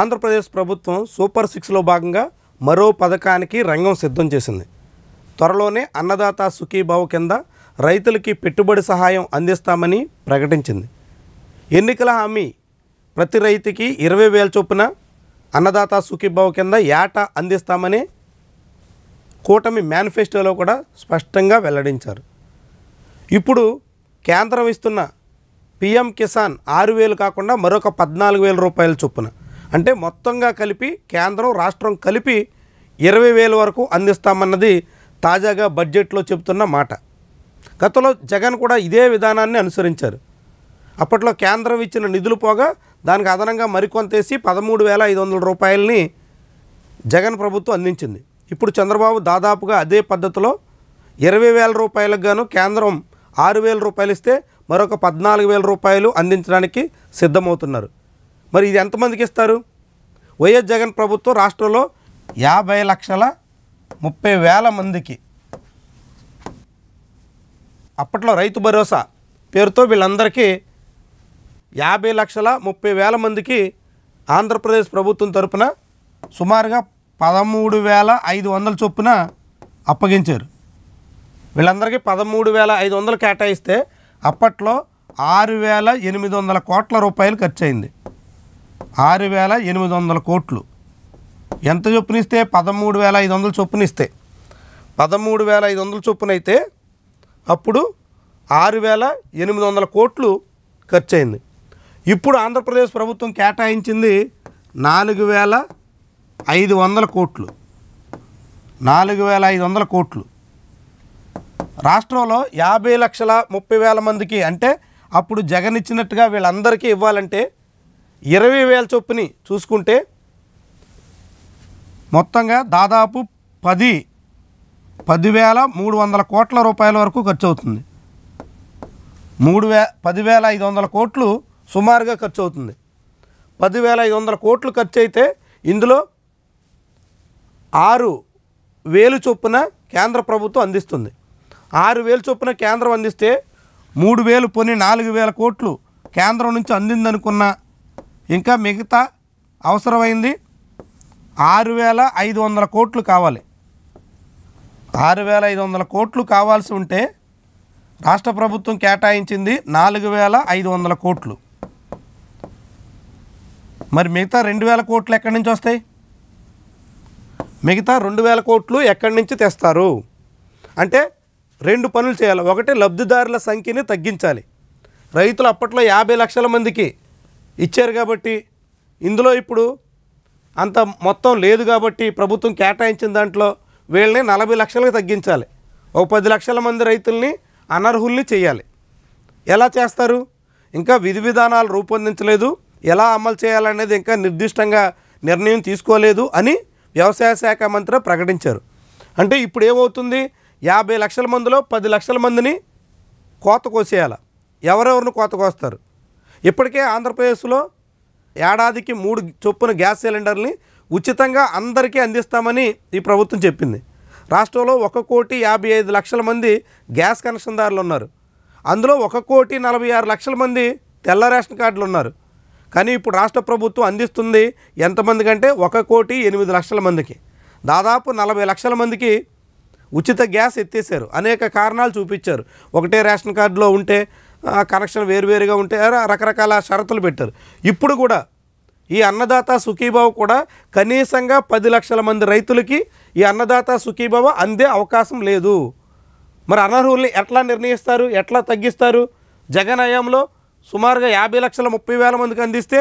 ఆంధ్రప్రదేశ్ ప్రభుత్వం సూపర్ సిక్స్లో భాగంగా మరో పథకానికి రంగం సిద్ధం చేసింది త్వరలోనే అన్నదాత సుఖీభావ కింద రైతులకి పెట్టుబడి సహాయం అందిస్తామని ప్రకటించింది ఎన్నికల హామీ ప్రతి రైతుకి ఇరవై వేల చొప్పున అన్నదాత సుఖీభావ కింద ఏటా అందిస్తామని కూటమి మేనిఫెస్టోలో కూడా స్పష్టంగా వెల్లడించారు ఇప్పుడు కేంద్రం ఇస్తున్న పిఎం కిసాన్ ఆరు వేలు కాకుండా మరొక పద్నాలుగు వేల రూపాయల చొప్పున అంటే మొత్తంగా కలిపి కేంద్రం రాష్ట్రం కలిపి ఇరవై వేల వరకు అందిస్తామన్నది తాజాగా బడ్జెట్లో చెబుతున్న మాట గతంలో జగన్ కూడా ఇదే విధానాన్ని అనుసరించారు అప్పట్లో కేంద్రం ఇచ్చిన నిధులు పోగా దానికి అదనంగా మరికొంత వేసి పదమూడు వేల ఐదు వందల రూపాయలని జగన్ ప్రభుత్వం అందించింది ఇప్పుడు చంద్రబాబు దాదాపుగా అదే పద్ధతిలో ఇరవై వేల రూపాయలకు గాను కేంద్రం ఆరు వేల రూపాయలు ఇస్తే మరొక పద్నాలుగు వేల రూపాయలు అందించడానికి సిద్ధమవుతున్నారు మరి ఇది ఎంతమందికి ఇస్తారు వైఎస్ జగన్ ప్రభుత్వం రాష్ట్రంలో యాభై లక్షల ముప్పై వేల మందికి అప్పట్లో రైతు భరోసా పేరుతో వీళ్ళందరికీ యాభై లక్షల ముప్పై వేల మందికి ఆంధ్రప్రదేశ్ ప్రభుత్వం తరపున సుమారుగా పదమూడు వేల ఐదు వందల చొప్పున అప్పగించారు వీళ్ళందరికీ పదమూడు వేల ఐదు వందలు కేటాయిస్తే అప్పట్లో ఆరు వేల ఎనిమిది వందల కోట్ల రూపాయలు ఖర్చయింది ఆరు వేల ఎనిమిది వందల కోట్లు ఎంత చొప్పునిస్తే పదమూడు వేల ఐదు వందల చొప్పునిస్తే పదమూడు వేల ఐదు వందల చొప్పునైతే అప్పుడు ఆరు వేల ఎనిమిది వందల కోట్లు ఖర్చు అయింది ఇప్పుడు ఆంధ్రప్రదేశ్ ప్రభుత్వం కేటాయించింది నాలుగు వేల ఐదు వందల కోట్లు నాలుగు వేల ఐదు వందల కోట్లు రాష్ట్రంలో యాభై లక్షల ముప్పై వేల మందికి అంటే అప్పుడు జగన్ ఇచ్చినట్టుగా వీళ్ళందరికీ ఇవ్వాలంటే ఇరవై వేల చొప్పుని చూసుకుంటే మొత్తంగా దాదాపు పది పదివేల మూడు వందల కోట్ల రూపాయల వరకు ఖర్చు అవుతుంది మూడు వే పదివేల ఐదు వందల కోట్లు సుమారుగా ఖర్చు అవుతుంది పదివేల ఐదు వందల కోట్లు ఖర్చు అయితే ఇందులో ఆరు వేలు చొప్పున కేంద్ర ప్రభుత్వం అందిస్తుంది ఆరు వేలు చొప్పున కేంద్రం అందిస్తే మూడు వేలు పోని నాలుగు వేల కోట్లు కేంద్రం నుంచి అందిందనుకున్న ఇంకా మిగతా అవసరమైంది ఆరు వేల ఐదు వందల కోట్లు కావాలి ఆరు వేల ఐదు వందల కోట్లు కావాల్సి ఉంటే రాష్ట్ర ప్రభుత్వం కేటాయించింది నాలుగు వేల ఐదు వందల కోట్లు మరి మిగతా రెండు వేల కోట్లు ఎక్కడి నుంచి వస్తాయి మిగతా రెండు వేల కోట్లు ఎక్కడి నుంచి తెస్తారు అంటే రెండు పనులు చేయాలి ఒకటి లబ్ధిదారుల సంఖ్యని తగ్గించాలి రైతులు అప్పట్లో యాభై లక్షల మందికి ఇచ్చారు కాబట్టి ఇందులో ఇప్పుడు అంత మొత్తం లేదు కాబట్టి ప్రభుత్వం కేటాయించిన దాంట్లో వీళ్ళని నలభై లక్షలకు తగ్గించాలి ఓ పది లక్షల మంది రైతుల్ని అనర్హుల్ని చేయాలి ఎలా చేస్తారు ఇంకా విధి విధానాలు రూపొందించలేదు ఎలా అమలు చేయాలనేది ఇంకా నిర్దిష్టంగా నిర్ణయం తీసుకోలేదు అని వ్యవసాయ శాఖ మంత్రి ప్రకటించారు అంటే ఇప్పుడు ఏమవుతుంది యాభై లక్షల మందిలో పది లక్షల మందిని కోత కోసేయాల ఎవరెవరిని కోత కోస్తారు ఇప్పటికే ఆంధ్రప్రదేశ్లో ఏడాదికి మూడు చొప్పున గ్యాస్ సిలిండర్ని ఉచితంగా అందరికీ అందిస్తామని ఈ ప్రభుత్వం చెప్పింది రాష్ట్రంలో ఒక కోటి యాభై ఐదు లక్షల మంది గ్యాస్ కనెక్షన్దారులు ఉన్నారు అందులో ఒక కోటి నలభై ఆరు లక్షల మంది తెల్ల రేషన్ కార్డులు ఉన్నారు కానీ ఇప్పుడు రాష్ట్ర ప్రభుత్వం అందిస్తుంది ఎంతమంది కంటే ఒక కోటి ఎనిమిది లక్షల మందికి దాదాపు నలభై లక్షల మందికి ఉచిత గ్యాస్ ఎత్తేసారు అనేక కారణాలు చూపించారు ఒకటే రేషన్ కార్డులో ఉంటే కనెక్షన్ వేరువేరుగా ఉంటే రకరకాల షరతులు పెట్టారు ఇప్పుడు కూడా ఈ అన్నదాత సుఖీభావ కూడా కనీసంగా పది లక్షల మంది రైతులకి ఈ అన్నదాత సుఖీభావ అందే అవకాశం లేదు మరి అనర్హుల్ని ఎట్లా నిర్ణయిస్తారు ఎట్లా తగ్గిస్తారు జగన్ హయాంలో సుమారుగా యాభై లక్షల ముప్పై వేల మందికి అందిస్తే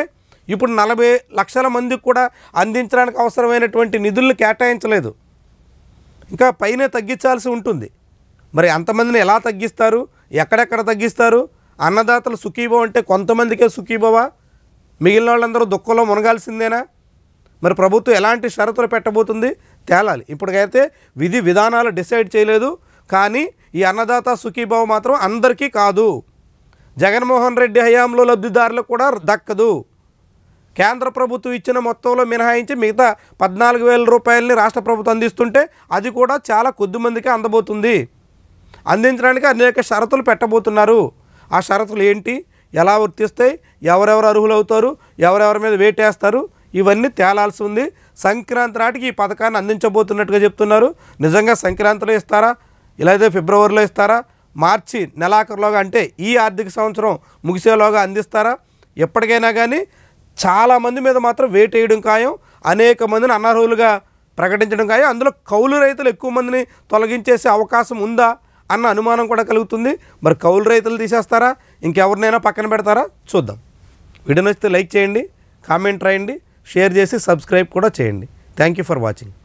ఇప్పుడు నలభై లక్షల మందికి కూడా అందించడానికి అవసరమైనటువంటి నిధులను కేటాయించలేదు ఇంకా పైన తగ్గించాల్సి ఉంటుంది మరి అంతమందిని ఎలా తగ్గిస్తారు ఎక్కడెక్కడ తగ్గిస్తారు అన్నదాతలు సుఖీభవం అంటే కొంతమందికే సుఖీభవా మిగిలిన వాళ్ళందరూ దుఃఖంలో మునగాల్సిందేనా మరి ప్రభుత్వం ఎలాంటి షరతులు పెట్టబోతుంది తేలాలి ఇప్పటికైతే విధి విధానాలు డిసైడ్ చేయలేదు కానీ ఈ అన్నదాత సుఖీభవం మాత్రం అందరికీ కాదు జగన్మోహన్ రెడ్డి హయాంలో లబ్ధిదారులకు కూడా దక్కదు కేంద్ర ప్రభుత్వం ఇచ్చిన మొత్తంలో మినహాయించి మిగతా పద్నాలుగు వేల రూపాయలని రాష్ట్ర ప్రభుత్వం అందిస్తుంటే అది కూడా చాలా కొద్ది అందబోతుంది అందించడానికి అనేక షరతులు పెట్టబోతున్నారు ఆ షరతులు ఏంటి ఎలా వర్తిస్తాయి ఎవరెవరు అర్హులవుతారు ఎవరెవరి మీద వేటేస్తారు ఇవన్నీ తేలాల్సి ఉంది సంక్రాంతి నాటికి ఈ పథకాన్ని అందించబోతున్నట్టుగా చెప్తున్నారు నిజంగా సంక్రాంతిలో ఇస్తారా ఇలాగే ఫిబ్రవరిలో ఇస్తారా మార్చి నెలాఖరులోగా అంటే ఈ ఆర్థిక సంవత్సరం ముగిసేలోగా అందిస్తారా ఎప్పటికైనా కానీ చాలామంది మీద మాత్రం వేటేయడం ఖాయం అనేక మందిని అనర్హులుగా ప్రకటించడం ఖాయం అందులో కౌలు రైతులు ఎక్కువ మందిని తొలగించేసే అవకాశం ఉందా అన్న అనుమానం కూడా కలుగుతుంది మరి కౌలు రైతులు తీసేస్తారా ఇంకెవరినైనా పక్కన పెడతారా చూద్దాం వీడియో నచ్చితే లైక్ చేయండి కామెంట్ రాయండి షేర్ చేసి సబ్స్క్రైబ్ కూడా చేయండి థ్యాంక్ ఫర్ వాచింగ్